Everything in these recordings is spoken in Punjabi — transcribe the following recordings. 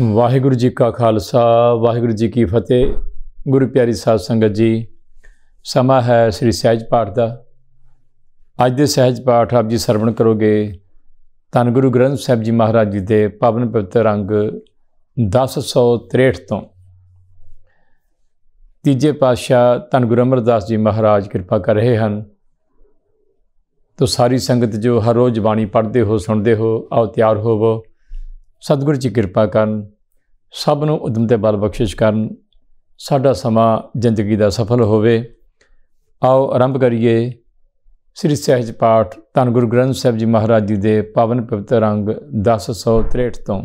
ਵਾਹਿਗੁਰੂ ਜੀ ਕਾ ਖਾਲਸਾ ਵਾਹਿਗੁਰੂ ਜੀ ਕੀ ਫਤਿਹ ਗੁਰੂ ਪਿਆਰੀ ਸਾਧ ਸੰਗਤ ਜੀ ਸਮਾਂ ਹੈ ਸ੍ਰੀ ਸਹਿਜ ਪਾਠ ਦਾ ਅੱਜ ਦੇ ਸਹਿਜ ਪਾਠ ਆਪ ਜੀ ਸਰਵਣ ਕਰੋਗੇ ਤਨ ਗੁਰੂ ਗ੍ਰੰਥ ਸਾਹਿਬ ਜੀ ਮਹਾਰਾਜ ਜੀ ਦੇ ਪਾਵਨ ਪਵਿੱਤਰ ਰੰਗ 1063 ਤੋਂ ਤੀਜੇ ਪਾਤਸ਼ਾਹ ਤਨ ਗੁਰੂ ਅਮਰਦਾਸ ਜੀ ਮਹਾਰਾਜ ਕਿਰਪਾ ਕਰ ਰਹੇ ਹਨ ਤੋ ਸਾਰੀ ਸੰਗਤ ਜੋ ਹਰ ਰੋਜ਼ ਬਾਣੀ ਪੜ੍ਹਦੇ ਹੋ ਸੁਣਦੇ ਹੋ ਆਓ ਤਿਆਰ ਹੋਵੋ ਸਤਿਗੁਰੂ ਜੀ ਕਿਰਪਾ ਕਰਨ ਸਭ ਨੂੰ ਉਦਮ ਤੇ ਬਲ ਬਖਸ਼ਿਸ਼ ਕਰਨ ਸਾਡਾ ਸਮਾਂ ਜ਼ਿੰਦਗੀ ਦਾ ਸਫਲ ਹੋਵੇ ਆਓ ਆਰੰਭ ਕਰੀਏ ਸ੍ਰੀ ਸਹਿਜ ਪਾਠ ਤਨ ਗੁਰੂ ਗ੍ਰੰਥ ਸਾਹਿਬ ਜੀ ਮਹਾਰਾਜ ਜੀ ਦੇ ਪਾਵਨ ਪਵਿੱਤਰ ਅੰਗ 1063 ਤੋਂ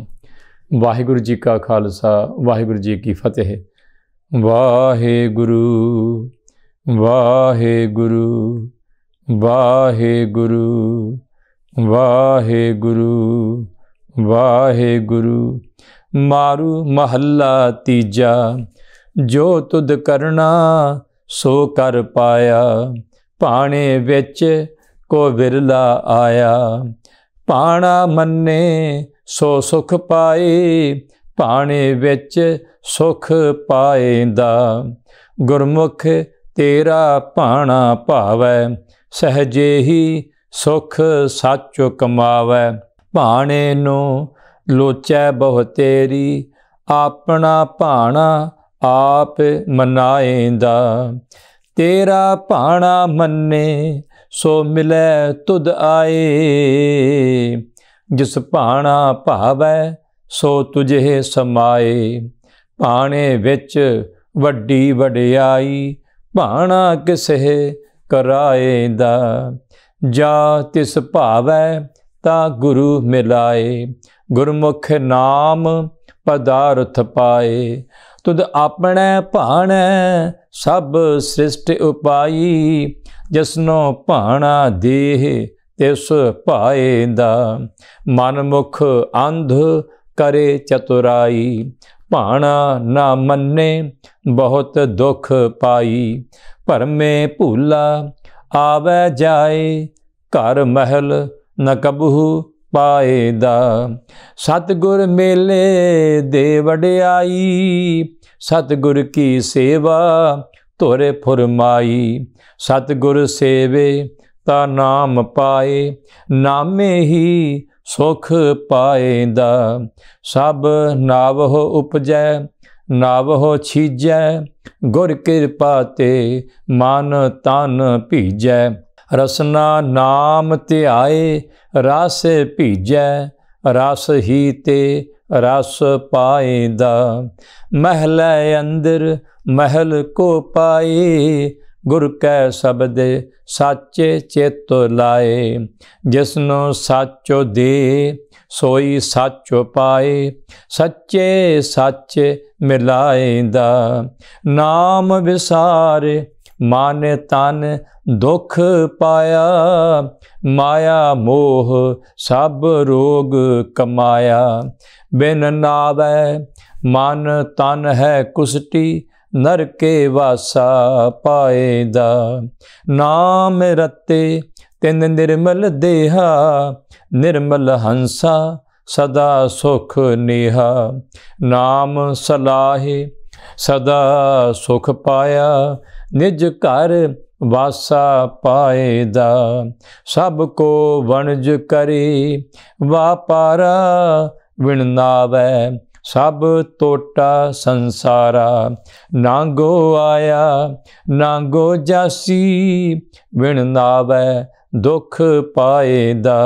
ਵਾਹਿਗੁਰੂ ਜੀ ਕਾ ਖਾਲਸਾ ਵਾਹਿਗੁਰੂ ਜੀ ਕੀ ਫਤਿਹ ਵਾਹਿਗੁਰੂ ਵਾਹਿਗੁਰੂ ਵਾਹਿਗੁਰੂ ਵਾਹਿਗੁਰੂ ਵਾਹਿਗੁਰੂ ਮਾਰੂ ਮਹੱਲਾ ਤੀਜਾ ਜੋ ਤੁਧ ਕਰਣਾ ਸੋ ਕਰ ਪਾਇਆ ਪਾਣੇ ਵਿੱਚ ਕੋ ਵਿਰਲਾ ਆਇਆ ਪਾਣਾ ਮੰਨੇ ਸੋ ਸੁਖ ਪਾਏ ਪਾਣੇ ਵਿੱਚ ਸੁਖ ਪਾਏਂਦਾ ਗੁਰਮੁਖ ਤੇਰਾ ਪਾਣਾ ਭਾਵੈ ਸਹਜੇ ਹੀ ਸੁਖ ਸੱਚੁ ਕਮਾਵੇ ਭਾਣੇ ਨੂੰ ਲੋਚੈ ਬਹੁ ਤੇਰੀ ਆਪਣਾ ਭਾਣਾ ਆਪ ਮਨਾਏਂਦਾ ਤੇਰਾ ਭਾਣਾ ਮੰਨੇ ਸੋ ਮਿਲੈ ਤੁਧ ਆਏ ਜਿਸ ਭਾਣਾ ਭਾਵੈ ਸੋ ਤੁਝੇ ਸਮਾਏ ਭਾਣੇ ਵਿੱਚ ਵੱਡੀ ਵਡਿਆਈ ਭਾਣਾ ਕਿਸਹਿ ਕਰਾਏਂਦਾ ਜਾ ਤਿਸ ਭਾਵੈ ਤਾਂ ਗੁਰੂ ਮਿਲਾਏ ਗੁਰਮੁਖ ਨਾਮ ਪਦਾਰਥ ਪਾਏ ਤੁਧ ਆਪਣੈ ਭਾਣੇ ਸਭ ਸ੍ਰਿਸ਼ਟ ਉਪਾਈ ਜਿਸਨੋ ਭਾਣਾ ਦੇਹ ਤਿਸ ਭਾਏ ਦਾ ਮਨ ਮੁਖ ਅੰਧ ਕਰੇ ਚਤੁਰਾਈ ਭਾਣਾ ਨਾ ਮੰਨੇ ਬਹੁਤ ਦੁਖ ਪਾਈ ਭਰਮੇ ਭੂਲਾ ਆਵੇ ਜਾਏ ਘਰ ਮਹਿਲ ਨ ਕਬਹੂ ਪਾਏ ਦਾ ਸਤਗੁਰ ਮੇਲੇ ਦੇ ਵਡਿਆਈ ਸਤਗੁਰ ਕੀ ਸੇਵਾ ਧੁਰ ਫੁਰਮਾਈ ਸਤਗੁਰ ਸੇਵੇ ਤਾ ਨਾਮ ਪਾਏ ਨਾਮੇ ਹੀ ਸੁਖ ਪਾਏ ਦਾ ਸਭ ਨਾਵਹ ਉਪਜੈ ਨਾਵਹ ਛੀਜੈ ਗੁਰ ਕਿਰਪਾ ਤੇ ਮਨ ਤਨ ਭੀਜੈ ਰਸਨਾ ਨਾਮ ਧਿਆਏ ਰਸ ਭੀਜੈ ਰਸ ਹੀ ਤੇ ਰਸ ਪਾਏਦਾ ਮਹਿਲੇ ਅੰਦਰ ਮਹਿਲ ਕੋ ਪਾਏ ਗੁਰ ਕੈ ਸਬਦ ਸਾਚੇ ਚਿਤ ਲਾਏ ਜਿਸਨੋ ਸਾਚੋ ਦੇ ਸੋਈ ਸਾਚੋ ਪਾਏ ਸੱਚੇ ਸੱਚ ਮਿਲਾਏ ਦਾ ਨਾਮ ਵਿਸਾਰੇ ਮਨ ਤਨ ਦੁਖ ਪਾਇਆ ਮਾਇਆ ਮੋਹ ਸਭ ਰੋਗ ਕਮਾਇਆ ਬਿਨ ਨਾਵੇ ਮਨ ਤਨ ਹੈ ਕੁਸਟੀ ਨਰਕੇ ਵਾਸਾ ਪਾਏ ਦਾ ਨਾਮ ਰਤੇ ਤਿੰਨ ਨਿਰਮਲ ਦੇਹਾ ਨਿਰਮਲ ਹੰਸਾ ਸਦਾ ਸੁਖ ਨਿਹਾ ਨਾਮ ਸਲਾਹੇ ਸਦਾ ਸੁਖ ਪਾਇਆ ਨਿਜ ਘਰ ਵਾਸਾ ਪਾਏ ਦਾ ਸਭ ਕੋ ਵਣਜ ਕਰੀ ਵਾਪਾਰਾ ਵਿਣਨਾਵੇ ਸਭ ਟੋਟਾ ਸੰਸਾਰਾ ਨਾਂਗੋ ਆਇਆ ਨਾਂਗੋ ਜਾਸੀ ਵਿਣਨਾਵੇ ਦੁਖ ਪਾਏ ਦਾ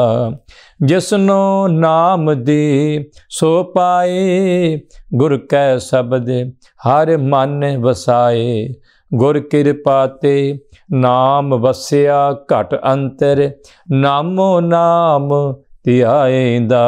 ਜਿਸਨੋ ਨਾਮ ਦੇ ਸੋ ਪਾਏ ਗੁਰ ਕੈ ਸਬਦ ਹਰ ਮਨ ਵਸਾਏ ਗੁਰ ਕਿਰਪਾ ਤੇ ਨਾਮ ਵਸਿਆ ਘਟ ਅੰਤਰ ਨਾਮੋ ਨਾਮ ਧਿਆਏਂਦਾ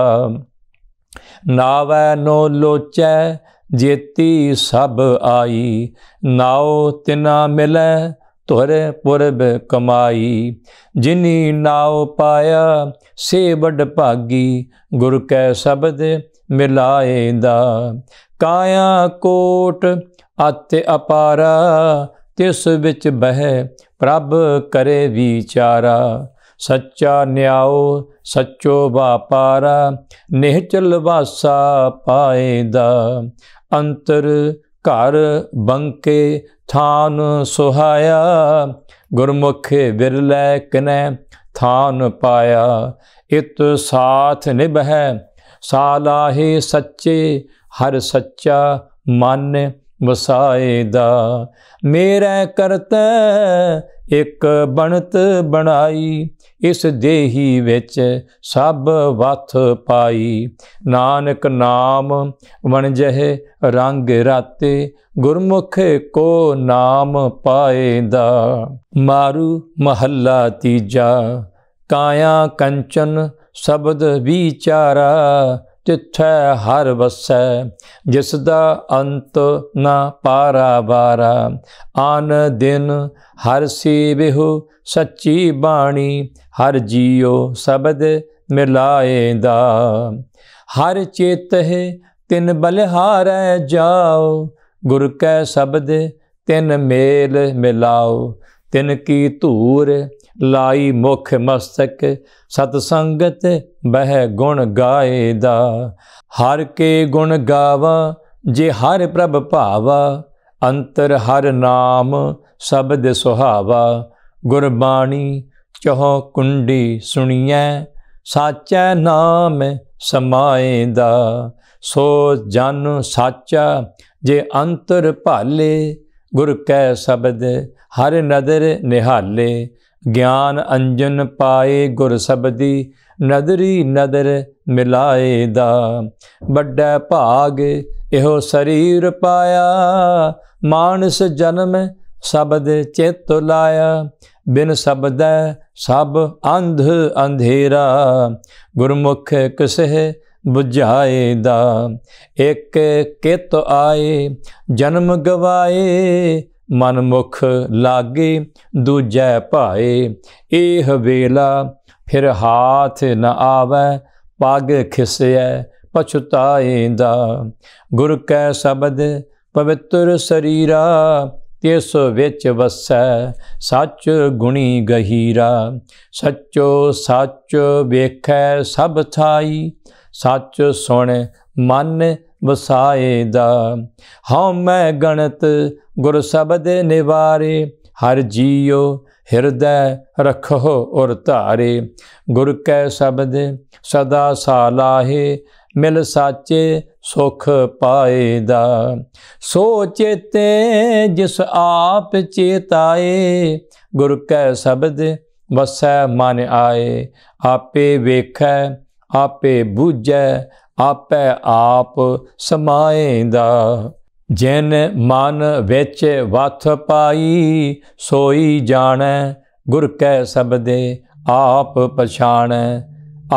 ਨਾਵੈ ਨੋ ਲੋਚੈ ਜੇਤੀ ਸਭ ਆਈ ਨਾਉ ਤਿਨਾ ਮਿਲੈ ਤੁਰ ਪੁਰਬ ਕਮਾਈ ਜਿਨੀ ਨਾਉ ਪਾਇਆ ਸੇ ਵੱਡ ਭਾਗੀ ਗੁਰ ਕੈ ਸ਼ਬਦ ਦਾ ਕਾਇਆ ਕੋਟ ਅਤਿ ਅਪਾਰਾ ਤਿਸ ਵਿੱਚ ਬਹਿ ਪ੍ਰਭ ਕਰੇ ਵਿਚਾਰਾ ਸੱਚਾ ਨਿਆਉ ਸੱਚੋ ਵਾਪਾਰਾ ਨਿਹਚਲ ਵਾਸਾ ਪਾਏਦਾ ਅੰਤਰ ਘਰ ਬੰਕੇ ਥਾਨ ਸੁਹਾਇਆ ਗੁਰਮੁਖੇ ਵਿਰਲੇ ਕਨੈ ਥਾਨ ਪਾਇਆ ਇਤ ਸਾਥ ਨਿਭੈ ਸਾਲਾਹੇ ਸੱਚੇ ਹਰ ਸੱਚਾ ਮਨ ਵਸਾਏ ਦਾ ਮੇਰਾ ਕਰਤਾ ਇੱਕ ਬਣਤ ਬਣਾਈ ਇਸ ਦੇਹੀ ਵਿੱਚ ਸਭ ਵਥ ਪਾਈ ਨਾਨਕ ਨਾਮ ਵਣਜਹਿ ਰੰਗ ਰਾਤੇ ਗੁਰਮੁਖ ਕੋ ਨਾਮ ਪਾਏ ਦਾ ਮਾਰੂ ਮਹੱਲਾ ਤੀਜਾ ਕਾਇਆ ਕੰਚਨ ਸ਼ਬਦ ਵਿਚਾਰਾ ਤਿਥੈ ਹਰ ਵਸੈ ਜਿਸ ਦਾ ਅੰਤ ਨਾ ਪਾਰਾ ਬਾਰਾ ਆਨ ਦਿਨ ਹਰ ਬਿਹੁ ਸੱਚੀ ਬਾਣੀ ਹਰ ਜੀਉ ਸਬਦ ਮਿਲਾਏਂਦਾ ਹਰ ਹਰ ਹੈ ਤਿਨ ਬਲਹਾਰੈ ਜਾਓ ਗੁਰ ਕੈ ਸਬਦ ਤਿਨ ਮੇਲ ਮਿਲਾਓ ਤਿਨ ਕੀ ਧੂਰ ਲਾਈ ਮੁਖ ਮਸਤਕ ਸਤ ਸੰਗਤ ਬਹਿ ਗੁਣ ਗਾਏ ਦਾ ਹਰ ਕੇ ਗੁਣ ਗਾਵਾ ਜੇ ਹਰ ਪ੍ਰਭ ਭਾਵਾ ਅੰਤਰ ਹਰ ਨਾਮ ਸਬਦ ਸੁਹਾਵਾ ਗੁਰਬਾਣੀ ਚਹ ਕੁੰਡੀ ਸੁਣੀਐ ਸਾਚੈ ਨਾਮ ਸਮਾਏ ਦਾ ਸੋ ਜਨ ਸਾਚਾ ਜੇ ਅੰਤਰ ਭਾਲੇ ਗੁਰ ਕੈ ਸ਼ਬਦ ਹਰ ਨਦਰ ਨਿਹਾਲੇ ਗਿਆਨ ਅੰਜਨ ਪਾਏ ਗੁਰ ਸਬਦੀ ਨਦਰੀ ਨਦਰ ਮਿਲਾਏ ਦਾ ਵੱਡਾ ਭਾਗ ਇਹੋ ਸਰੀਰ ਪਾਇਆ ਮਾਨਸ ਜਨਮ ਸ਼ਬਦ ਚਿਤ ਲਾਇਆ ਬਿਨ ਸ਼ਬਦ ਸਭ ਅੰਧ ਅੰਧੇਰਾ ਗੁਰਮੁਖ ਕਿਸਹਿ ਬੁਝਾਏ ਦਾ ਇੱਕ ਕਿਤ ਆਏ ਜਨਮ ਗਵਾਏ ਮਨਮੁਖ ਲਾਗੇ ਦੂਜੈ ਭਾਏ ਇਹ ਵੇਲਾ ਫਿਰ ਹਾਥ ਨ ਆਵੇ ਪਗ ਖਿਸੈ ਪਛਤਾਏਂਦਾ ਗੁਰ ਕੈ ਸ਼ਬਦ ਪਵਿੱਤਰ ਸਰੀਰਾ ਤਿਸ ਵਿੱਚ ਵਸੈ ਸੱਚ ਗੁਣੀ ਗਹੀਰਾ ਸੱਚੋ ਸੱਚ ਵੇਖੈ ਸਭ ਥਾਈ ਸੱਚ ਸੁਣ ਮਨ ਵਸਾਏ ਦਾ ਹਉ ਮੈਂ ਗਣਤ ਗੁਰ ਸਬਦ ਨਿਵਾਰੇ ਹਰ ਜੀਉ ਹਿਰਦੈ ਰਖੋ ਔਰ ਧਾਰੇ ਗੁਰ ਕੈ ਸ਼ਬਦ ਸਦਾ ਸਾਲਾਹੇ ਮਿਲ ਸਾਚੇ ਸੁਖ ਪਾਏ ਦਾ ਸੋਚੇ ਤੇ ਜਿਸ ਆਪ ਚੇਤਾਏ ਗੁਰ ਕੈ ਸ਼ਬਦ ਵਸੈ ਮਨ ਆਏ ਆਪੇ ਵੇਖੈ ਆਪੇ ਬੁਝੈ ਆਪੇ ਆਪ ਸਮਾਏਂਦਾ ਜਿਨ ਮਨ ਵਿੱਚ ਵਥ ਪਾਈ ਸੋਈ ਜਾਣੈ ਗੁਰ ਕੈ ਸਬਦੇ ਆਪ ਪਛਾਣੈ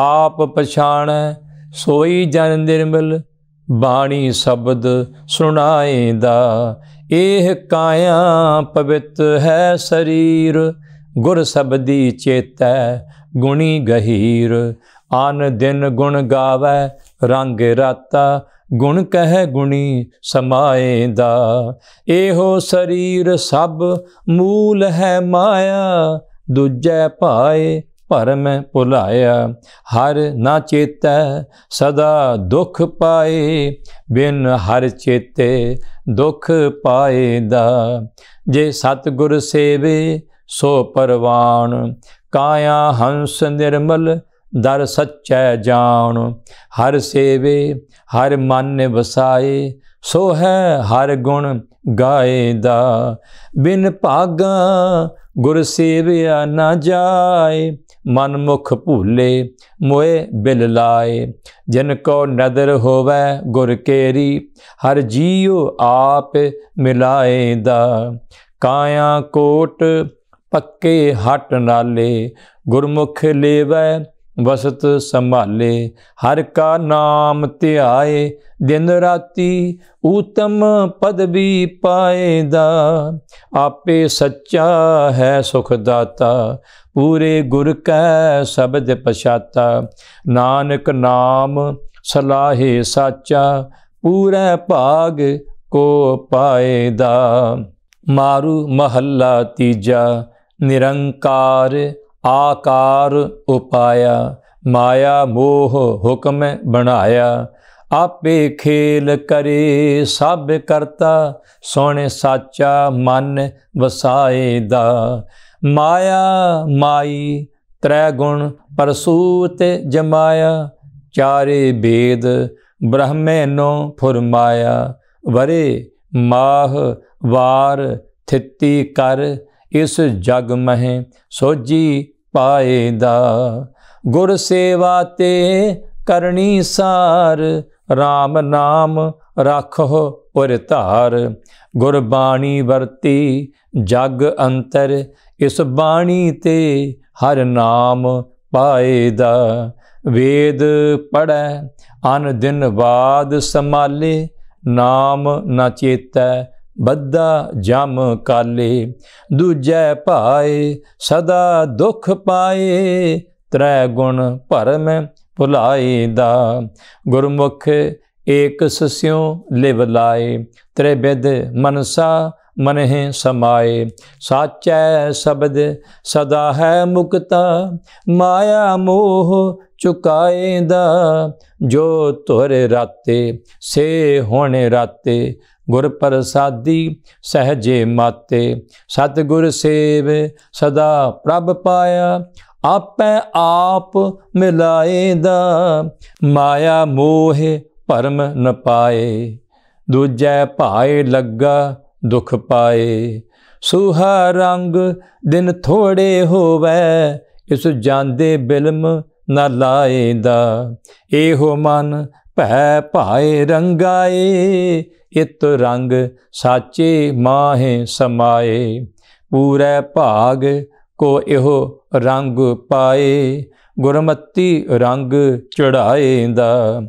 ਆਪ ਪਛਾਣੈ ਸੋਈ ਜਨ ਨਿਰਮਲ ਬਾਣੀ ਸ਼ਬਦ ਸੁਣਾਏਂਦਾ ਇਹ ਕਾਇਆ ਪਵਿੱਤ ਹੈ ਸਰੀਰ ਗੁਰ ਸਬਦੀ ਚੇਤੈ ਗੁਣੀ ਗਹੀਰ ਆਨ ਦਿਨ ਗੁਣ ਗਾਵੇ ਰੰਗ ਰਾਤਾ ਗੁਣ ਕਹਿ ਗੁਣੀ ਸਮਾਏ ਦਾ ਇਹੋ ਸਰੀਰ ਸਭ ਮੂਲ ਹੈ ਮਾਇਆ ਦੁਜੈ ਭਾਏ ਭਰਮ ਭੁਲਾਇਆ ਹਰ ਨਾ ਚੇਤੈ ਸਦਾ ਦੁਖ ਪਾਏ ਬਿਨ ਹਰ ਚੇਤੇ ਦੁਖ ਪਾਏ ਦਾ ਜੇ ਸਤਗੁਰ ਸੇਵੇ ਸੋ ਪਰਵਾਣ ਕਾਇਆ ਹੰਸ ਨਿਰਮਲ ਦਰ ਸੱਚੈ ਜਾਣ ਹਰ ਸੇਵੇ ਹਰ ਮਨ ਵਸਾਏ ਸੋ ਹੈ ਹਰ ਗੁਣ ਗਾਏ ਦਾ ਬਿਨ ਭਾਗਾ ਗੁਰ ਸੇਵਿਆ ਨਾ ਜਾਏ ਮਨ ਮੁਖ ਭੂਲੇ ਮੋਏ ਬਿਲ ਲਾਏ ਜਿਨ ਕੋ ਨਦਰ ਹੋਵੇ ਗੁਰ ਕੇਰੀ ਹਰ ਜੀਉ ਆਪ ਮਿਲਾਏ ਦਾ ਕਾਇਆ ਕੋਟ ਪੱਕੇ ਹਟ ਨਾਲੇ ਗੁਰਮੁਖ ਲੇਵੈ ਵਸਤ ਸੰਭਾਲੇ ਹਰ ਕਾ ਨਾਮ ਧਿਆਏ ਦਿਨ ਰਾਤੀ ਊਤਮ ਪਦਵੀ ਪਾਏਦਾ ਆਪੇ ਸੱਚਾ ਹੈ ਸੁਖ ਦਾਤਾ ਪੂਰੇ ਗੁਰ ਕੈ ਸਬਦ ਪਛਾਤਾ ਨਾਨਕ ਨਾਮ ਸਲਾਹੇ ਸਾਚਾ ਪੂਰੇ ਭਾਗ ਕੋ ਪਾਏਦਾ ਮਾਰੂ ਮਹੱਲਾ ਤੀਜਾ ਨਿਰੰਕਾਰ ਆਕਾਰ ਉਪਾਇਆ ਮਾਇਆ ਮੋਹ ਹੁਕਮ ਬਣਾਇਆ ਆਪੇ ਖੇਲ ਕਰੇ ਸਭ ਕਰਤਾ ਸੋਹਣੇ ਸਾਚਾ ਮਨ ਵਸਾਏ ਦਾ ਮਾਇਆ ਮਾਈ ਤ੍ਰੈ ਗੁਣ ਪਰਸੂਤ ਜਮਾਇਆ ਚਾਰੇ ਵੇਦ ਬ੍ਰਹਮੈਨੋ ਫੁਰਮਾਇਆ ਵਰੇ ਮਾਹ ਵਾਰ ਥਿੱਤੀ ਕਰ ਇਸ ਜਗ ਮਹਿ ਸੋਜੀ ਪਾਏ ਦਾ ਗੁਰ ਸੇਵਾ ਤੇ ਕਰਨੀ ਸਾਰ RAM ਨਾਮ ਰੱਖੋ ਔਰ ਧਾਰ ਗੁਰ ਬਾਣੀ ਵਰਤੀ ਜਗ ਅੰਤਰ ਇਸ ਬਾਣੀ ਤੇ ਹਰ ਨਾਮ ਪਾਏ ਦਾ ਵੇਦ ਪੜੈ ਅਨ ਦਿਨ ਬਾਦ ਸਮਾਲੇ ਨਾਮ ਨਾ ਚੇਤੈ ਬੱਦਾ ਜਮ ਕਾਲੇ ਦੂਜੈ ਭਾਏ ਸਦਾ ਦੁਖ ਪਾਏ ਤ੍ਰੈ ਗੁਣ ਭਰਮ ਭੁਲਾਏ ਦਾ ਗੁਰਮੁਖ ਏਕ ਸਸਿਉ ਲਿਵ ਲਾਏ ਤ੍ਰੈ ਬਿਦ ਮਨਸਾ ਮਨਹਿ ਸਮਾਏ ਸਾਚੈ ਸ਼ਬਦ ਸਦਾ ਹੈ ਮੁਕਤਾ ਮਾਇਆ ਮੋਹ ਚੁਕਾਏ ਦਾ ਜੋ ਤੁਰ ਰਾਤੇ ਸੇ ਹੁਣ ਰਾਤੇ ਗੁਰ ਪ੍ਰਸਾਦੀ ਸਹਜੇ ਮਾਤੇ ਸਤਿਗੁਰ ਸੇਵ ਸਦਾ ਪ੍ਰਭ ਪਾਇਆ ਆਪੇ ਆਪ ਮਿਲਾਏ ਦਾ ਮਾਇਆ ਮੋਹ ਪਰਮ ਨ ਪਾਏ ਦੂਜੈ ਭਾਏ ਲੱਗਾ ਦੁਖ ਪਾਏ ਸੁਹਾ ਰੰਗ ਦਿਨ ਥੋੜੇ ਹੋਵੇ ਇਸ ਜਾਂਦੇ ਬਿਲਮ ਨ ਲਾਏ ਦਾ ਇਹੋ ਮਨ ਭੈ ਭਾਏ ਰੰਗਾਏ ਇਤ ਰੰਗ ਸਾਚੇ ਮਾਹੇ ਸਮਾਏ ਪੂਰੇ ਭਾਗ ਕੋ ਇਹੋ ਰੰਗ ਪਾਏ ਗੁਰਮਤੀ ਰੰਗ ਚੜਾਏ ਦਾ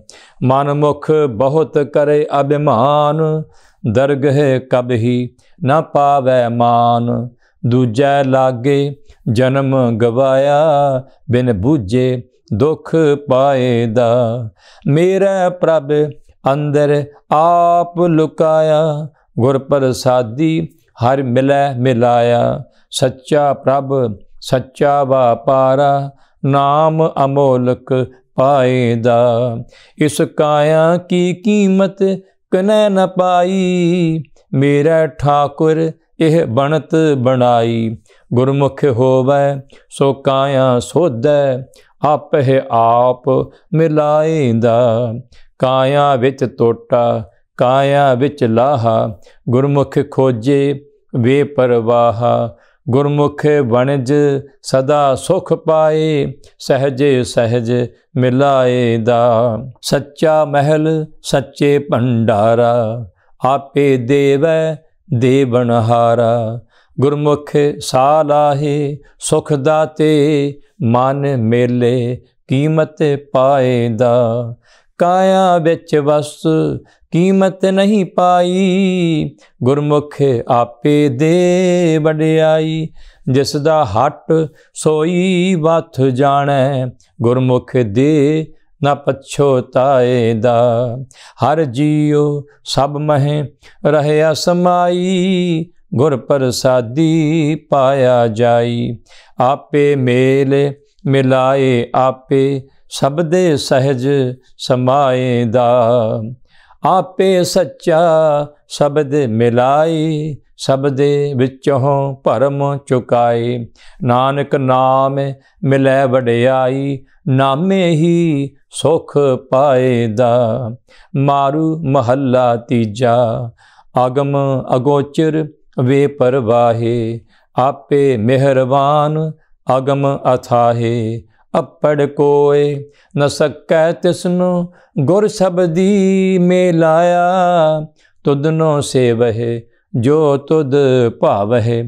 ਮਨ ਮੁਖ ਬਹੁਤ ਕਰੇ ਅਭਿਮਾਨ ਦਰਗਹ ਕਬਹੀ ਨਾ ਪਾਵੇ ਮਾਨ ਦੂਜੈ ਲਾਗੇ ਜਨਮ ਗਵਾਇਆ ਬਿਨ ਬੂਝੇ ਦੁਖ ਪਾਏ ਦਾ ਮੇਰਾ ਪ੍ਰਭ ਅੰਦਰ ਆਪ ਲੁਕਾਇਆ ਗੁਰ ਪ੍ਰਸਾਦੀ ਹਰ ਮਿਲੈ ਮਿਲਾਇਆ ਸੱਚਾ ਪ੍ਰਭ ਸੱਚਾ ਵਾਪਾਰਾ ਨਾਮ ਅਮੋਲਕ ਪਾਏ ਦਾ ਇਸ ਕਾਇਆ ਕੀ ਕੀਮਤ ਕਨੈ ਨ ਪਾਈ ਮੇਰਾ ਠਾਕੁਰ ਇਹ ਬਣਤ ਬਣਾਈ ਗੁਰਮੁਖ ਹੋਵੇ ਸੋ ਕਾਇਆ ਸੋਧੈ ਆਪਹਿ ਆਪ ਮਿਲਾਇਂਦਾ ਕਾਇਆ ਵਿੱਚ ਟੋਟਾ ਕਾਇਆ ਵਿੱਚ ਲਾਹਾ ਗੁਰਮੁਖ ਖੋਜੇ ਵੇ ਪਰਵਾਹ ਗੁਰਮੁਖ ਵਣਜ ਸਦਾ ਸੁਖ ਪਾਏ ਸਹਜੇ ਸਹਜ ਮਿਲਾਇਂਦਾ ਸੱਚਾ ਮਹਿਲ ਸੱਚੇ ਭੰਡਾਰਾ ਆਪੇ ਦੇਵੈ ਦੇਵਨਹਾਰਾ ਗੁਰਮੁਖ ਸਾ ਲਾਹੇ ਸੁਖ ਦਾਤੇ ਮਨ ਮੇਲੇ ਕੀਮਤ ਪਾਏ ਦਾ ਕਾਇਆ ਵਿੱਚ ਵਸ ਕੀਮਤ ਨਹੀਂ ਪਾਈ ਗੁਰਮੁਖ ਆਪੇ ਦੇ ਵਡਿਆਈ ਜਿਸ ਦਾ ਹੱਟ ਸੋਈ ਵਥ ਜਾਣੈ ਗੁਰਮੁਖ ਦੇ ਨਾ ਪਛੋਤਾਏ ਦਾ ਹਰ ਜੀਉ ਸਭ ਮਹਿ ਰਹਿ ਅਸਮਾਈ ਗੁਰ ਪ੍ਰਸਾਦੀ ਪਾਇਆ ਜਾਈ ਆਪੇ ਮੇਲ ਮਿਲਾਏ ਆਪੇ ਸਬਦੇ ਸਹਿਜ ਸਮਾਏ ਦਾ ਆਪੇ ਸੱਚਾ ਸ਼ਬਦ ਮਿਲਾਈ ਸਬਦੇ ਵਿੱਚੋਂ ਭਰਮ ਚੁਕਾਏ ਨਾਨਕ ਨਾਮ ਮਿਲੈ ਵਡਿਆਈ ਨਾਮੇ ਹੀ ਸੁਖ ਪਾਏ ਦਾ ਮਾਰੂ ਮਹੱਲਾ ਤੀਜਾ ਆਗਮ ਅਗੋਚਰ ਵੇ ਪਰਵਾਹੇ ਆਪੇ ਮਿਹਰਬਾਨ ਅਗਮ ਅਥਾਹੇ ਅਪੜ ਕੋਏ ਨ ਸਕੈ ਤਿਸਨੂੰ ਗੁਰ ਸਬਦੀ ਮੇ ਲਾਇਆ ਤੁਧਨੋ ਸੇਵਹਿ ਜੋ ਤੁਦ ਭਾਵਹਿ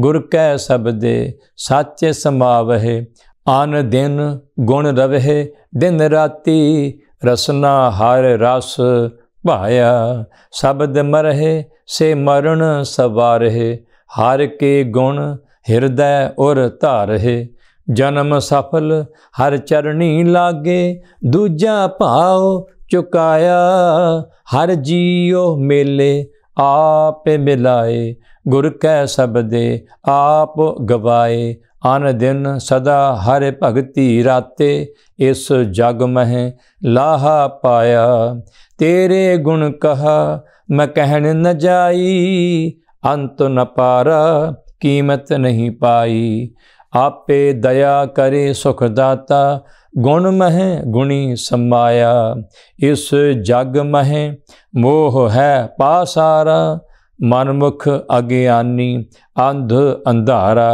ਗੁਰ ਕੈ ਸਬਦੇ ਸਾਚੇ ਸਮਾਵਹਿ ਆਨ ਦਿਨ ਗੁਣ ਰਵਹਿ ਦਿਨ ਰਾਤੀ ਰਸਨਾ ਹਰ ਰਸ ਭਾਇਆ ਸ਼ਬਦ ਮਰਹੇ ਸੇ ਮਰਨ ਸਵਾਰਹਿ ਹਰ ਕੇ ਗੁਣ ਹਿਰਦੈ ਔਰ ਧਾਰਹਿ ਜਨਮ ਸਫਲ ਹਰ ਚਰਣੀ ਲਾਗੇ ਦੂਜਾ ਭਾਉ ਚੁਕਾਇਆ ਹਰ ਜੀਉ ਮੇਲੇ ਆਪੇ ਮਿਲਾਏ ਗੁਰ ਕੈ ਸਬਦੇ ਆਪ ਗਵਾਏ ਅਨ ਦਿਨ ਸਦਾ ਹਰਿ ਭਗਤੀ ਰਾਤੇ ਇਸ ਜਗ ਮਹਿ ਲਾਹਾ ਪਾਇਆ ਤੇਰੇ ਗੁਣ ਕਹਾ ਮੈਂ ਕਹਿਣ ਨ ਜਾਈ ਅੰਤ ਨ ਪਾਰਾ ਕੀਮਤ ਨਹੀਂ ਪਾਈ ਆਪੇ ਦਇਆ ਕਰੇ ਸੁਖ ਦਾਤਾ ਗੁਣ ਮਹਿ ਗੁਣੀ ਸਮਾਇਆ ਇਸ ਜਗ ਮਹਿ ਮੋਹ ਹੈ ਪਾਸਾਰਾ ਮਨਮੁਖ ਅਗਿਆਨੀ ਅੰਧ ਅੰਧਾਰਾ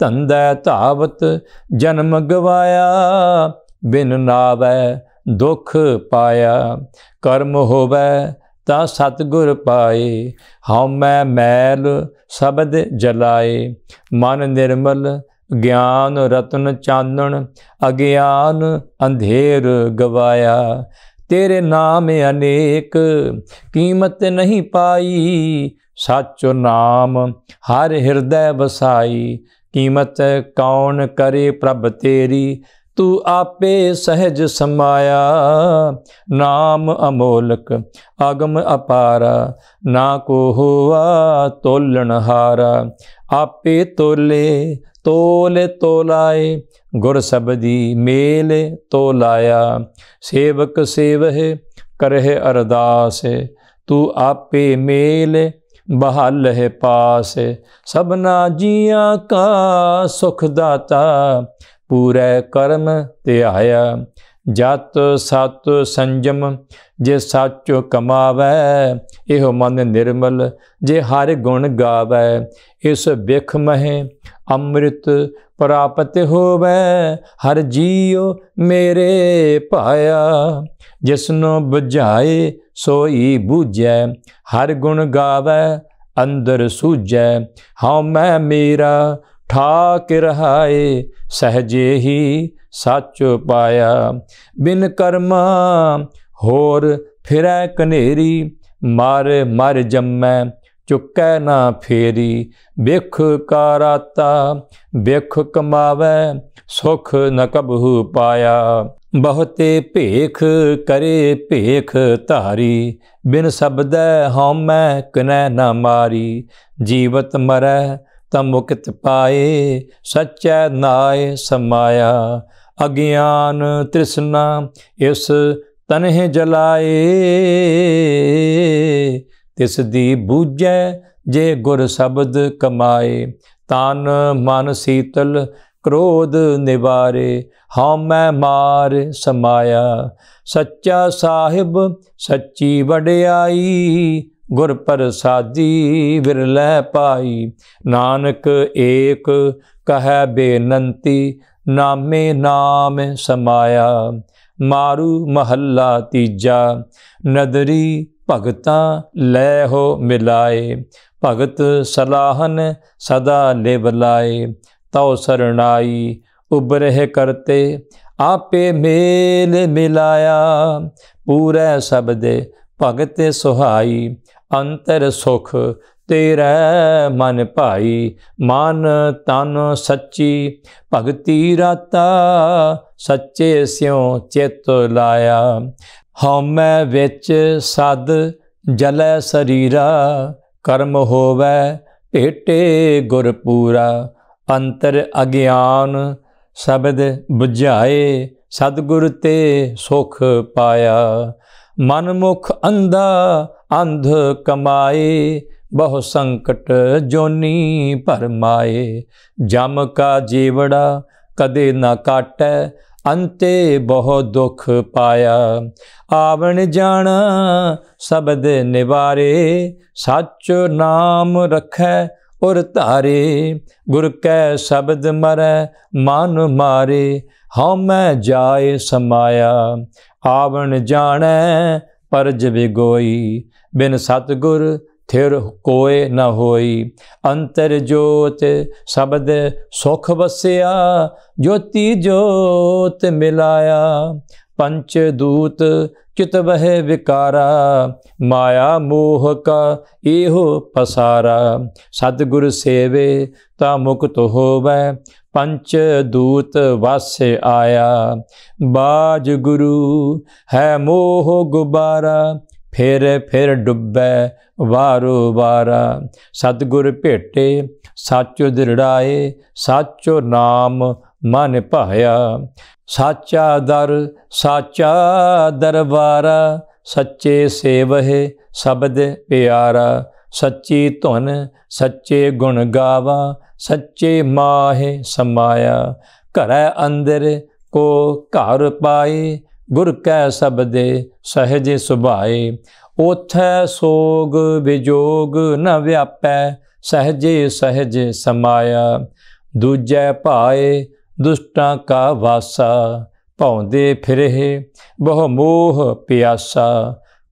ਧੰਦਾ ਧਾਵਤ ਜਨਮ ਗਵਾਇਆ ਬਿਨ ਨਾਵੈ ਦੁਖ ਪਾਇਆ ਕਰਮ ਹੋਵੇ ਤਾਂ ਸਤਗੁਰ ਪਾਏ ਹਉ ਮੈਂ ਮੈਲ ਸਬਦ ਜਲਾਏ ਮਨ ਨਿਰਮਲ ਗਿਆਨ ਰਤਨ ਚਾਨਣ ਅਗਿਆਨ ਅੰਧੇਰ ਗਵਾਇਆ ਤੇਰੇ ਨਾਮ ਅਨੇਕ ਕੀਮਤ ਨਹੀਂ ਪਾਈ ਸਾਚੋ ਨਾਮ ਹਰ ਹਿਰਦੈ ਵਸਾਈ ਕੀਮਤ ਕੌਣ ਕਰੇ ਪ੍ਰਭ ਤੇਰੀ ਤੂੰ ਆਪੇ ਸਹਿਜ ਸਮਾਇਆ ਨਾਮ ਅਮੋਲਕ ਅਗਮ ਅਪਾਰਾ ਨਾ ਕੋ ਹੋਆ ਤੋਲਣ ਹਾਰਾ ਆਪੇ ਤੋਲੇ ਤੋਲੇ ਤੋਲਾਏ ਗੁਰ ਸਬਦੀ ਮੇਲ ਤੋਲਾਇਆ ਸੇਵਕ ਸੇਵਹਿ ਕਰਹਿ ਅਰਦਾਸ ਤੂੰ ਆਪੇ ਮੇਲ ਬਹਾਲ ਹੈ ਪਾਸ ਸਭਨਾ ਜੀਆਂ ਕਾ ਸੁਖ ਦਾਤਾ ਪੂਰੇ ਕਰਮ ਧਿਆਇ ਜਤ ਸਤ ਸੰਜਮ ਜੇ ਸੱਚ ਕਮਾਵੇ ਇਹੋ ਮਨ ਨਿਰਮਲ ਜੇ ਹਰ ਗੁਣ ਗਾਵੇ ਇਸ ਵਿਖ ਮਹਿ ਅੰਮ੍ਰਿਤ ਪ੍ਰਾਪਤ ਹੋਵੇ ਹਰ ਜੀਉ ਮੇਰੇ ਭਾਇਆ ਜਿਸਨੋ ਬੁਝਾਏ ਸੋਈ ਬੁਝੈ ਹਰ ਗੁਣ ਗਾਵੇ ਅੰਦਰ ਸੂਝੈ ਹਉ ਮੈਂ ਮੇਰਾ ਠਾ ਠਾਕ ਰਹਾਏ ਸਹਜੇ ਹੀ ਸੱਚ ਪਾਇਆ ਬਿਨ ਕਰਮ ਹੋਰ ਫਿਰੈ ਕਨੇਰੀ ਮਰ ਮਰ ਜੰਮੈ ਚੁੱਕੈ ਨਾ ਫੇਰੀ ਵਿਖ ਕਾਰਾਤਾ ਵਿਖ ਕਮਾਵੇ ਸੁਖ ਨ ਕਬਹੂ ਪਾਇਆ ਬਹੁਤੇ ਭੇਖ ਕਰੇ ਭੇਖ ਧਾਰੀ ਬਿਨ ਸਬਦੈ ਮੈਂ ਕਨੈ ਨਾ ਮਾਰੀ ਜੀਵਤ ਮਰੈ ਤਾਂ ਮੁਕਤ ਪਾਏ ਸਚੈ ਨਾਏ ਸਮਾਇਆ ਅਗਿਆਨ ਤ੍ਰਿਸ਼ਨਾ ਇਸ ਤਨਹਿ ਜਲਾਏ ਤਿਸ ਦੀ ਬੂਝੈ ਜੇ ਗੁਰ ਸ਼ਬਦ ਕਮਾਏ ਤਨ ਮਨ ਸੀਤਲ ਕ੍ਰੋਧ ਨਿਵਾਰੇ ਹਉ ਮੈਂ ਮਾਰ ਸਮਾਇਆ ਸੱਚਾ ਸਾਹਿਬ ਸੱਚੀ ਵਡਿਆਈ ਗੁਰ ਪ੍ਰਸਾਦੀ ਵਿਰਲੇ ਪਾਈ ਨਾਨਕ ਏਕ ਕਹੈ ਬੇਨੰਤੀ ਨਾਮੇ ਨਾਮ ਸਮਾਇਆ ਮਾਰੂ ਮਹੱਲਾ ਤੀਜਾ ਨਦਰੀ ਭਗਤਾ ਲੈ ਹੋ ਮਿਲਾਏ ਭਗਤ ਸਲਾਹਨ ਸਦਾ ਲਿਵ ਲਾਏ ਤਉ ਸਰਣਾਈ ਉਬਰਹਿ ਕਰਤੇ ਆਪੇ ਮੇਲ ਮਿਲਾਇਆ ਪੂਰੇ ਸਬਦੇ ਭਗਤ ਸੁਹਾਈ ਅੰਤਰ ਸੁਖ ਤੇਰੇ ਮਨ ਭਾਈ ਮਨ ਤਨ ਸੱਚੀ ਭਗਤੀ ਰਾਤਾ ਸੱਚੇ ਸਿਉ ਚਿਤ ਲਾਇਆ ਹਉਮੈ ਵਿੱਚ ਸਦ ਜਲੈ ਸਰੀਰਾ ਕਰਮ ਹੋਵੇ ਭੇਟੇ ਗੁਰ ਪੂਰਾ ਅੰਤਰ ਅਗਿਆਨ ਸ਼ਬਦ ਬੁਝਾਏ ਸਤਗੁਰ ਤੇ ਸੁਖ ਪਾਇਆ ਮਨਮੁਖ ਅੰਧਾ ਅੰਧ ਕਮਾਏ ਬਹੁ ਸੰਕਟ ਜੋਨੀ ਪਰਮਾਏ ਜਮ ਕਾ ਜੀਵੜਾ ਕਦੇ ਨਾ ਕਾਟੈ ਅੰਤੇ ਬਹੁ ਦੁਖ ਪਾਇਆ ਆਵਣ ਜਾਣ ਸਬਦ ਨਿਵਾਰੇ ਸੱਚ ਨਾਮ ਰਖੈ ਔਰ ਧਾਰੇ ਗੁਰ ਕੈ ਸ਼ਬਦ ਮਰੈ ਮਨ ਮਾਰੇ ਹਉ ਮੈਂ ਜਾਏ ਸਮਾਇਆ ਆਵਣ ਜਾਣੈ ਪਰ ਜਿਵੇ ਗੋਈ ਬਿਨ ਸਤਗੁਰ ਥਿਰ ਕੋਏ ਨ ਹੋਈ ਅੰਤਰ ਜੋਤ ਸ਼ਬਦ ਸੁਖ ਵਸਿਆ ਜੋਤੀ ਜੋਤ ਮਿਲਾਇਆ ਪੰਚ ਦੂਤ ਚਿਤ ਬਹਿ ਵਿਕਾਰਾ ਮਾਇਆ ਮੋਹ ਕਾ ਇਹੋ ਪਸਾਰਾ ਸਤਿਗੁਰ ਸੇਵੇ ਤਾ ਮੁਕਤ ਹੋਵੇ ਪੰਚ ਦੂਤ ਵਾਸੇ ਆਇਆ ਬਾਜ ਗੁਰੂ ਹੈ ਮੋਹ ਗੁਬਾਰਾ ਫਿਰ ਫਿਰ ਡੁੱਬੈ ਵਾਰੂ ਵਾਰਾ ਸਤਗੁਰ ਭੇਟੇ ਸਾਚੋ ਦਿੜਾਏ ਸਾਚੋ ਨਾਮ ਮਨ ਭਾਇਆ ਸਾਚਾ ਦਰ ਸਾਚਾ ਦਰਬਾਰਾ ਸੱਚੇ ਸੇਵਹਿ ਸ਼ਬਦ ਪਿਆਰਾ ਸੱਚੀ ਧੁਨ ਸੱਚੇ ਗੁਣ ਗਾਵਾ ਸੱਚੇ ਮਾਹੇ ਸਮਾਇਆ ਘਰ ਅੰਦਰ ਕੋ ਘਰ ਪਾਏ ਗੁਰ ਕੈ ਸਬਦ ਸਹਜੇ ਸੁਭਾਏ ਉਥੈ ਸੋਗ ਵਿਜੋਗ ਨ ਵਿਆਪੈ ਸਹਜੇ ਸਹਜ ਸਮਾਇਆ ਦੂਜੈ ਭਾਏ ਦੁਸ਼ਟਾਂ ਕਾ ਵਾਸਾ ਭੌਂਦੇ ਫਿਰਹਿ ਬਹੁ ਮੋਹ ਪਿਆਸਾ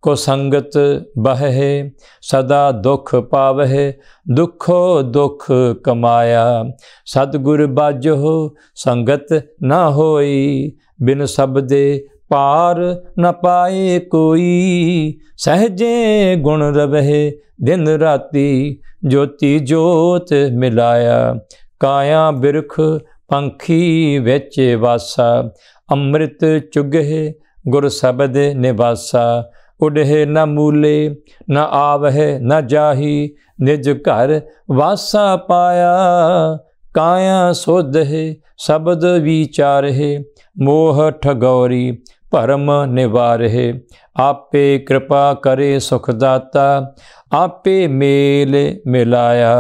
ਕੋ ਸੰਗਤ ਬਹੇ ਸਦਾ ਦੁਖ ਪਾਵਹਿ ਦੁਖੋ ਦੁਖ ਕਮਾਇਆ ਸਤਗੁਰ ਬਾਜੋ ਸੰਗਤ ਨਾ ਹੋਈ ਬਿਨ ਸਬਦੇ ਪਾਰ ਨ ਪਾਏ ਕੋਈ ਸਹਜੇ ਗੁਣ ਰਵਹਿ ਦਿਨ ਰਾਤੀ ਜੋਤੀ ਜੋਤ ਮਿਲਾਇਆ ਕਾਇਆ ਬਿਰਖ ਪੰਖੀ ਵਿੱਚ ਵਾਸਾ ਅੰਮ੍ਰਿਤ ਚੁਗਹਿ ਗੁਰ ਸਬਦ ਨਿਵਾਸਾ ਉਡਹਿ ਨ ਮੂਲੇ ਨ ਆਵਹਿ ਨ ਜਾਹੀ ਨਿਜ ਘਰ ਵਾਸਾ ਪਾਇਆ ਕਾਇਆ ਸੋਧਹਿ ਸ਼ਬਦ ਵਿਚਾਰਹਿ ਮੋਹ ਠਗੌਰੀ ਭਰਮ ਨਿਵਾਰਹਿ ਆਪੇ ਕਿਰਪਾ ਕਰੇ ਸੁਖ ਦਾਤਾ ਆਪੇ ਮੇਲ ਮਿਲਾਇਆ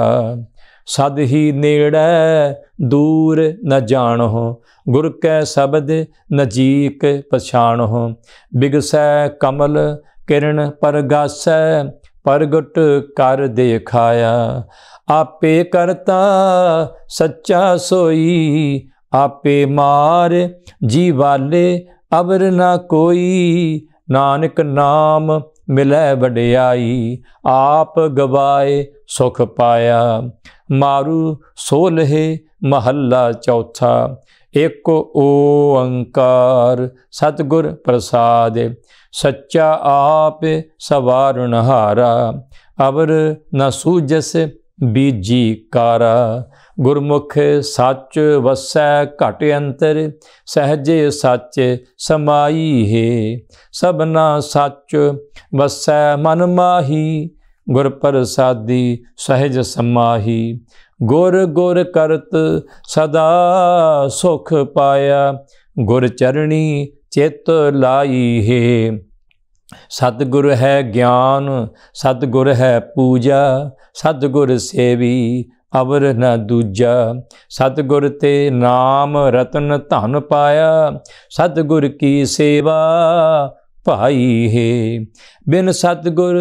ਸਦ ਹੀ ਨੇੜੈ ਦੂਰ ਨ ਜਾਣੋ ਗੁਰ ਕੈ ਸ਼ਬਦ ਨਜੀਕ ਪਛਾਣੋ ਬਿਗਸੈ ਕਮਲ ਕਿਰਣ ਪਰਗਾਸੈ ਪ੍ਰਗਟ ਕਰ ਦੇਖਾਇਆ ਆਪੇ ਕਰਤਾ ਸੱਚਾ ਸੋਈ ਆਪੇ ਮਾਰ ਜੀਵਾਲੇ ਅਬਰ ਨਾ ਕੋਈ ਨਾਨਕ ਨਾਮ ਮਿਲੇ ਵਡਿਆਈ ਆਪ ਗਵਾਏ ਸੁਖ ਪਾਇਆ ਮਾਰੂ ਸੋਲਹੇ ਮਹੱਲਾ ਚੌਥਾ ਏਕ ਓੰਕਾਰ ਸਤਗੁਰ ਪ੍ਰਸਾਦ ਸੱਚਾ ਆਪ ਸਵਾਰਣ ਹਾਰਾ ਅਬਰ ਨਾ ਸੂਜਸ ਬੀਜੀ ਕਾਰਾ ਗੁਰਮੁਖ ਸੱਚ ਵਸੈ ਘਟ ਅੰਤਰ ਸਹਜੇ ਸੱਚ ਸਮਾਈ ਹੈ ਸਭਨਾ ਸੱਚ ਵਸੈ ਮਨ ਮਾਹੀ ਗੁਰ ਪ੍ਰਸਾਦੀ ਸਹਜ ਸਮਾਹੀ ਗੁਰ ਗੁਰ ਕਰਤ ਸਦਾ ਸੁਖ ਪਾਇਆ ਗੁਰ ਚਰਣੀ ਚਿਤ ਲਾਈ ਹੈ ਸਤਿਗੁਰ ਹੈ ਗਿਆਨ ਸਤਿਗੁਰ ਹੈ ਪੂਜਾ ਸਤਿਗੁਰ ਸੇਵੀ ਅਵਰ ਨ ਦੂਜਾ ਸਤਗੁਰ ਤੇ ਨਾਮ ਰਤਨ ਧਨ ਪਾਇਆ ਸਤਗੁਰ ਕੀ ਸੇਵਾ ਭਾਈ ਹੈ ਬਿਨ ਸਤਗੁਰ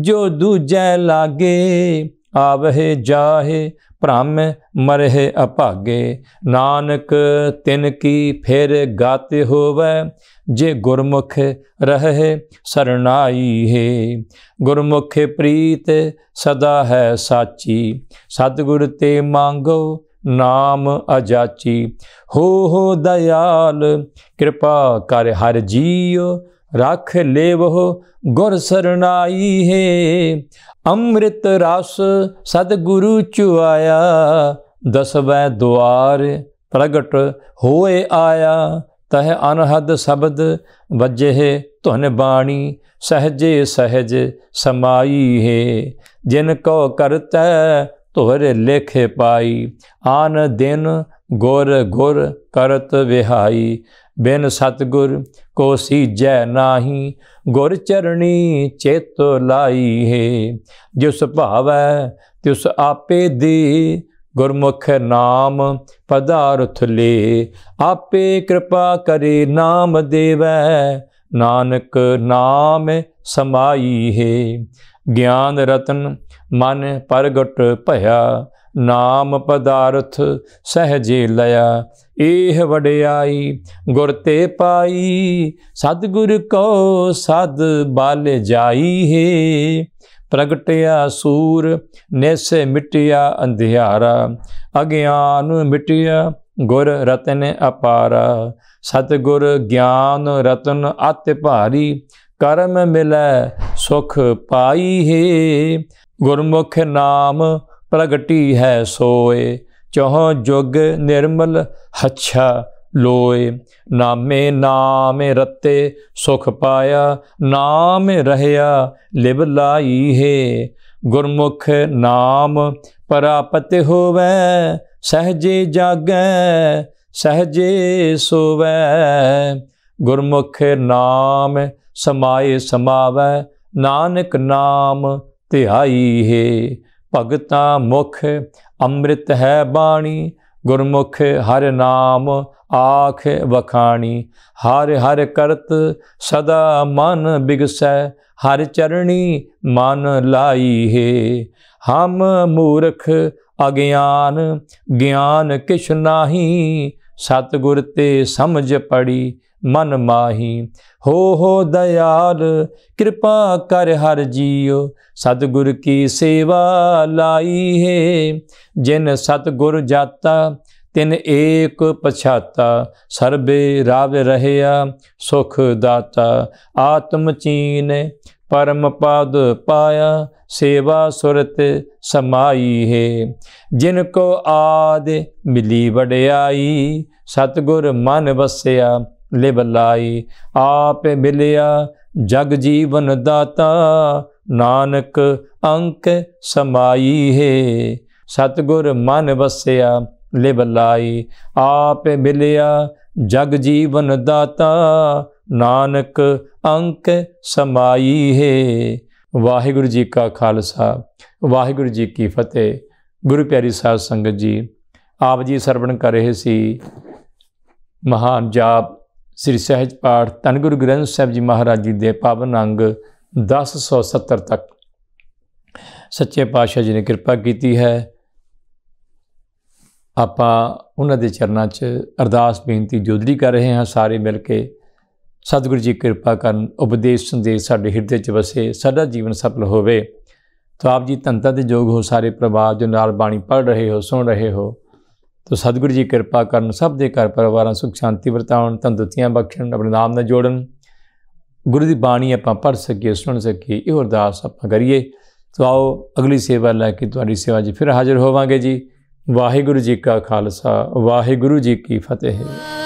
ਜੋ ਦੂਜੈ ਲਾਗੇ ਆਵਹਿ ਜਾਹਿ ਭ੍ਰਮ ਮਰਹਿ ਅਭਾਗੇ ਨਾਨਕ ਤਿਨ ਕੀ ਫਿਰ ਗਾਤੇ ਹੋਵੇ ਜੇ ਗੁਰਮੁਖ ਰਹੇ ਸਰਣਾਈ ਹੈ ਗੁਰਮੁਖ ਪ੍ਰੀਤ ਸਦਾ ਹੈ ਸਾਚੀ ਸਤਗੁਰ ਤੇ ਮੰਗੋ ਨਾਮ ਅਜਾਚੀ ਹੋ ਹੋ ਦਇਆਲ ਕਿਰਪਾ ਕਰ ਹਰ ਜੀਓ ਰੱਖ ਲੇਵਹ ਗੁਰ ਸਰਨਾਈ ਹੈ ਅੰਮ੍ਰਿਤ ਰਸ ਸਤਿਗੁਰੂ ਚੁਆਇਆ ਦਸਵੇਂ ਦੁਆਰ ਪ੍ਰਗਟ ਹੋਏ ਆਇਆ ਤਹ ਅਨਹਦ ਸ਼ਬਦ ਵਜੇ ਧੁਨ ਬਾਣੀ ਸਹਜੇ ਸਹਜ ਸਮਾਈ ਹੈ ਜਿਨ ਕੋ ਕਰਤੈ ਤੋਰ ਲੇਖੇ ਪਾਈ ਆਨ ਦਿਨ ਗੁਰ ਗੁਰ ਕਰਤ ਵਿਹਾਈ ਬਿਨ ਸਤਗੁਰ ਕੋ ਸੀਜੈ ਨਾਹੀ ਗੁਰ ਚਰਣੀ ਚੇਤ ਲਾਈ ਹੈ ਜਿਸ ਭਾਵੈ ਤਿਸ ਆਪੇ ਦੀ ਗੁਰਮੁਖ ਨਾਮ ਪਦਾਰਥ ਲੇ ਆਪੇ ਕਿਰਪਾ ਕਰੇ ਨਾਮ ਦੇਵੈ ਨਾਨਕ ਨਾਮ ਸਮਾਈ ਹੈ ਗਿਆਨ ਰਤਨ ਮਨ ਪਰਗਟ ਭਇਆ ਨਾਮ ਪਦਾਰਥ ਸਹਜੇ ਲਿਆ ਇਹ ਵਡਿਆਈ ਗੁਰ ਤੇ ਪਾਈ ਸਤਗੁਰ ਕੋ ਸਦ ਬਲ ਜਾਈ ਹੈ ਪ੍ਰਗਟਿਆ ਸੂਰ ਨੇਸੇ ਮਿਟਿਆ ਅੰਧਿਆਰਾ ਅਗਿਆਨ ਮਿਟਿਆ ਗੁਰ ਰਤਨ ਅਪਾਰਾ ਸਤਗੁਰ ਗਿਆਨ ਰਤਨ ਅਤਿ ਭਾਰੀ ਕਰਮ ਮਿਲੈ ਸੁਖ ਪਾਈ ਹੈ ਗੁਰਮੁਖ ਨਾਮ ਪ੍ਰਗਟੀ ਹੈ ਸੋਏ ਚਹੁ ਜੁਗ ਨਿਰਮਲ ਹੱਛਾ ਲੋਏ ਨਾਮੇ ਨਾਮੇ ਰਤੇ ਸੁਖ ਪਾਇਆ ਨਾਮ ਰਹਿਆ ਲਿਬ ਲਾਈ ਹੈ ਗੁਰਮੁਖ ਨਾਮ ਪ੍ਰਾਪਤ ਹੋਵੇ ਸਹਜੇ ਜਾਗੈ ਸਹਜੇ ਸੋਵੇ ਗੁਰਮੁਖ ਨਾਮ ਸਮਾਏ ਸਮਾਵੇ ਨਾਨਕ ਨਾਮ ਧਿਆਈ ਹੈ ਭਗਤਾ ਮੁਖ ਅੰਮ੍ਰਿਤ ਹੈ ਬਾਣੀ ਗੁਰਮੁਖ ਹਰ ਨਾਮ ਆਖ ਵਖਾਣੀ ਹਰ ਹਰ ਕਰਤ ਸਦਾ ਮਨ ਬਿਗਸੈ ਹਰ ਚਰਣੀ ਮਨ ਲਾਈ ਹੈ ਹਮ ਮੂਰਖ ਅਗਿਆਨ ਗਿਆਨ ਕਿਛ ਨਾਹੀ ਸਤਗੁਰ ਤੇ ਸਮਝ ਪੜੀ ਮਨ ਮਾਹੀ ਹੋ ਹੋ ਦਇਆਲ ਕਿਰਪਾ ਕਰ ਹਰ ਜੀਓ ਸਤਗੁਰ ਕੀ ਸੇਵਾ ਲਾਈ ਹੈ ਜਿਨ ਸਤਗੁਰ ਜਾਤਾ ਤਿਨ ਏਕ ਪਛਾਤਾ ਸਰਬੇ ਰਾਵ ਰਹਿਆ ਸੁਖ ਦਾਤਾ ਆਤਮ ਚੀਨ ਪਰਮ ਪਦ ਪਾਇਆ ਸੇਵਾ ਸੁਰਤ ਸਮਾਈ ਹੈ ਜਿਨ ਕੋ ਆਦ ਮਿਲੀ ਵਡਿਆਈ ਸਤਗੁਰ ਮਨ ਵਸਿਆ ਲਿਵ ਲਾਈ ਆਪੇ ਮਿਲਿਆ ਜਗ ਜੀਵਨ ਦਾਤਾ ਨਾਨਕ ਅੰਕ ਸਮਾਈ ਹੈ ਸਤਗੁਰ ਮਨ ਵਸਿਆ ਲਿਵ ਲਾਈ ਆਪੇ ਮਿਲਿਆ ਜਗ ਜੀਵਨ ਦਾਤਾ ਨਾਨਕ ਅੰਕ ਸਮਾਈ ਹੈ ਵਾਹਿਗੁਰੂ ਜੀ ਕਾ ਖਾਲਸਾ ਵਾਹਿਗੁਰੂ ਜੀ ਕੀ ਫਤਿਹ ਗੁਰੂ ਪਿਆਰੀ ਸਾਧ ਸੰਗਤ ਜੀ ਆਪ ਜੀ ਸਰਵਣ ਕਰ ਰਹੇ ਸੀ ਮਹਾਨ ਜਾਪ ਸ੍ਰੀ ਸਹਿਜ ਪਾਠ ਧੰਨ ਗੁਰੂ ਗ੍ਰੰਥ ਸਾਹਿਬ ਜੀ ਮਹਾਰਾਜ ਜੀ ਦੇ ਪਾਵਨ ਅੰਗ 1070 ਤੱਕ ਸੱਚੇ ਪਾਤਸ਼ਾਹ ਜੀ ਨੇ ਕਿਰਪਾ ਕੀਤੀ ਹੈ ਆਪਾਂ ਉਹਨਾਂ ਦੇ ਚਰਨਾਂ 'ਚ ਅਰਦਾਸ ਬੇਨਤੀ ਜੋਦਲੀ ਕਰ ਰਹੇ ਹਾਂ ਸਾਰੇ ਮਿਲ ਕੇ ਸਤਿਗੁਰੂ ਜੀ ਕਿਰਪਾ ਕਰਨ ਉਪਦੇਸ਼ ਸੰਦੇਸ਼ ਸਾਡੇ ਹਿਰਦੇ 'ਚ ਵਸੇ ਸਾਡਾ ਜੀਵਨ ਸਫਲ ਹੋਵੇ ਤਾਂ ਆਪ ਜੀ ਧੰਤਾ ਦੇ ਯੋਗ ਹੋ ਸਾਰੇ ਪ੍ਰਭਾਵ ਜੋ ਨਾਲ ਬਾਣੀ ਪੜ ਰਹੇ ਹੋ ਸੁਣ ਰਹੇ ਹੋ ਤੋ ਸਤਿਗੁਰੂ ਜੀ ਕਿਰਪਾ ਕਰਨ ਸਭ ਦੇ ਘਰ ਪਰਿਵਾਰਾਂ ਸੁਖ ਸ਼ਾਂਤੀ ਵਰਤਾਉਣ ਤੰਦਰੁਸਤੀਆਂ ਬਖਸ਼ਣ ਆਪਣੇ ਨਾਮ ਨਾਲ ਜੋੜਨ ਗੁਰੂ ਦੀ ਬਾਣੀ ਆਪਾਂ ਪੜ ਸਕੀਏ ਸੁਣ ਸਕੀਏ ਇਹ ਅਰਦਾਸ ਆਪਾਂ ਕਰੀਏ ਤੋ ਆਓ ਅਗਲੀ ਸੇਵਾ ਲੈ ਕੇ ਤੁਹਾਡੀ ਸੇਵਾ 'ਚ ਫਿਰ ਹਾਜ਼ਰ ਹੋਵਾਂਗੇ ਜੀ ਵਾਹਿਗੁਰੂ ਜੀ ਕਾ ਖਾਲਸਾ ਵਾਹਿਗੁਰੂ ਜੀ ਕੀ ਫਤਿਹ